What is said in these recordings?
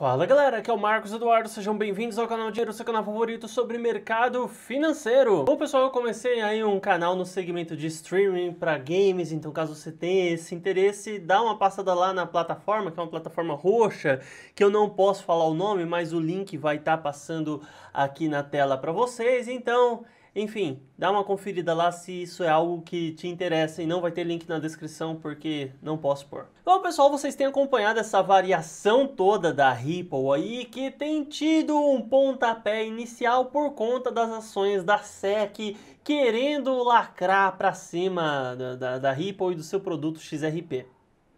Fala galera, aqui é o Marcos Eduardo, sejam bem-vindos ao canal Dinheiro, seu canal favorito sobre mercado financeiro. Bom pessoal, eu comecei aí um canal no segmento de streaming para games, então caso você tenha esse interesse, dá uma passada lá na plataforma, que é uma plataforma roxa, que eu não posso falar o nome, mas o link vai estar tá passando aqui na tela para vocês, então... Enfim, dá uma conferida lá se isso é algo que te interessa e não vai ter link na descrição porque não posso pôr. bom pessoal, vocês têm acompanhado essa variação toda da Ripple aí que tem tido um pontapé inicial por conta das ações da SEC querendo lacrar para cima da, da, da Ripple e do seu produto XRP.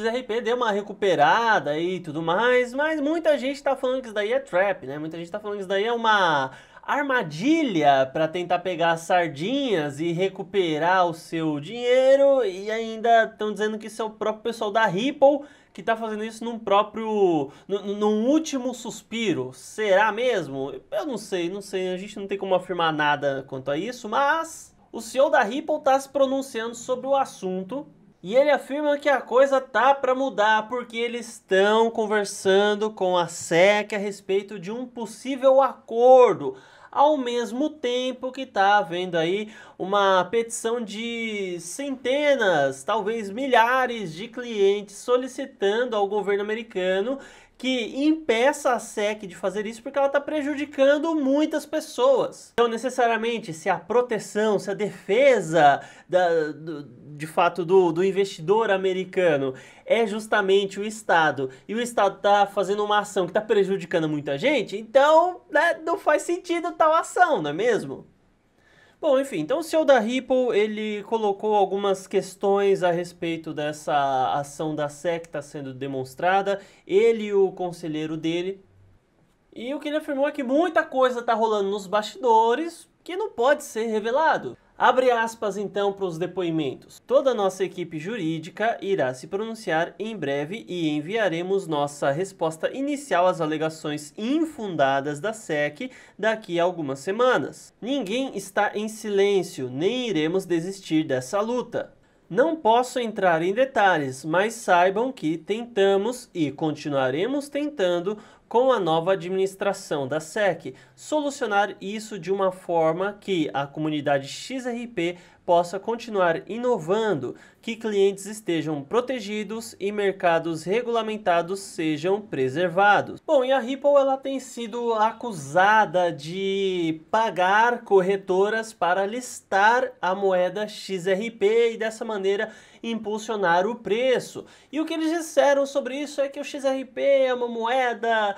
XRP deu uma recuperada e tudo mais, mas muita gente tá falando que isso daí é trap, né? Muita gente tá falando que isso daí é uma armadilha para tentar pegar sardinhas e recuperar o seu dinheiro e ainda estão dizendo que isso é o próprio pessoal da Ripple que está fazendo isso num próprio num, último suspiro. Será mesmo? Eu não sei, não sei, a gente não tem como afirmar nada quanto a isso, mas o CEO da Ripple está se pronunciando sobre o assunto e ele afirma que a coisa tá para mudar porque eles estão conversando com a SEC a respeito de um possível acordo, ao mesmo tempo que tá havendo aí uma petição de centenas, talvez milhares de clientes solicitando ao governo americano que impeça a SEC de fazer isso porque ela está prejudicando muitas pessoas. Então, necessariamente, se a proteção, se a defesa da, do, de fato do, do investidor americano é justamente o Estado e o Estado está fazendo uma ação que está prejudicando muita gente, então né, não faz sentido tal ação, não é mesmo? Bom, enfim, então o CEO da Ripple, ele colocou algumas questões a respeito dessa ação da SEC que está sendo demonstrada, ele e o conselheiro dele. E o que ele afirmou é que muita coisa está rolando nos bastidores que não pode ser revelado. Abre aspas então para os depoimentos. Toda a nossa equipe jurídica irá se pronunciar em breve e enviaremos nossa resposta inicial às alegações infundadas da SEC daqui a algumas semanas. Ninguém está em silêncio, nem iremos desistir dessa luta. Não posso entrar em detalhes, mas saibam que tentamos e continuaremos tentando com a nova administração da SEC, solucionar isso de uma forma que a comunidade XRP possa continuar inovando, que clientes estejam protegidos e mercados regulamentados sejam preservados. Bom, e a Ripple ela tem sido acusada de pagar corretoras para listar a moeda XRP e dessa maneira impulsionar o preço. E o que eles disseram sobre isso é que o XRP é uma moeda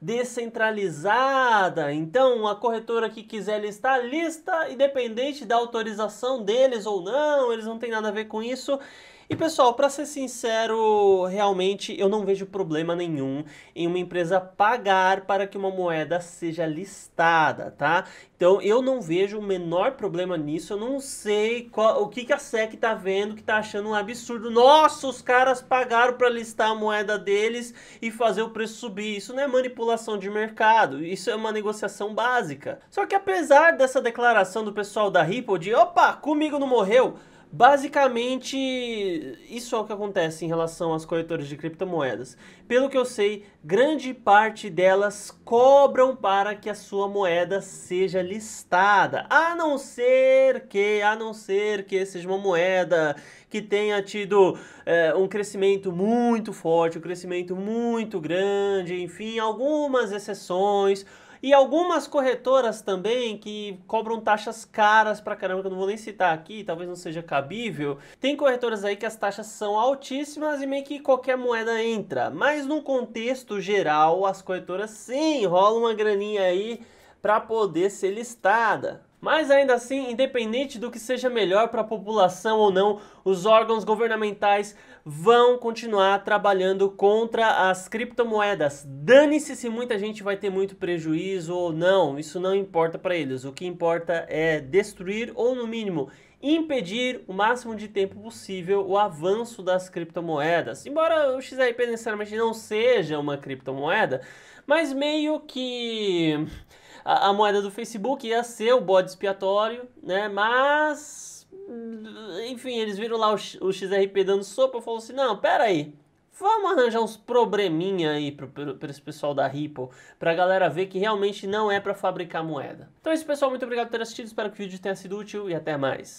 descentralizada. Então, a corretora que quiser listar, lista, independente da autorização deles ou não, eles não têm nada a ver com isso. E pessoal, para ser sincero, realmente eu não vejo problema nenhum em uma empresa pagar para que uma moeda seja listada, tá? Então eu não vejo o menor problema nisso, eu não sei qual, o que, que a SEC tá vendo, que tá achando um absurdo. Nossa, os caras pagaram para listar a moeda deles e fazer o preço subir. Isso não é manipulação regulação de mercado. Isso é uma negociação básica. Só que apesar dessa declaração do pessoal da Ripple de opa, comigo não morreu, Basicamente, isso é o que acontece em relação às corretoras de criptomoedas. Pelo que eu sei, grande parte delas cobram para que a sua moeda seja listada. A não ser que, a não ser que seja uma moeda que tenha tido é, um crescimento muito forte, um crescimento muito grande, enfim, algumas exceções e algumas corretoras também que cobram taxas caras pra caramba, que eu não vou nem citar aqui, talvez não seja cabível. Tem corretoras aí que as taxas são altíssimas e meio que qualquer moeda entra. Mas num contexto geral, as corretoras sim rolam uma graninha aí para poder ser listada. Mas ainda assim, independente do que seja melhor para a população ou não, os órgãos governamentais vão continuar trabalhando contra as criptomoedas. Dane-se se muita gente vai ter muito prejuízo ou não, isso não importa para eles. O que importa é destruir ou, no mínimo, impedir o máximo de tempo possível o avanço das criptomoedas. Embora o XRP necessariamente não seja uma criptomoeda, mas meio que a, a moeda do Facebook ia ser o bode expiatório, né? Mas, enfim, eles viram lá o, o XRP dando sopa e falou assim, não, pera aí, Vamos arranjar uns probleminha aí para esse pessoal da Ripple, para a galera ver que realmente não é para fabricar moeda. Então é isso, pessoal. Muito obrigado por ter assistido. Espero que o vídeo tenha sido útil e até mais.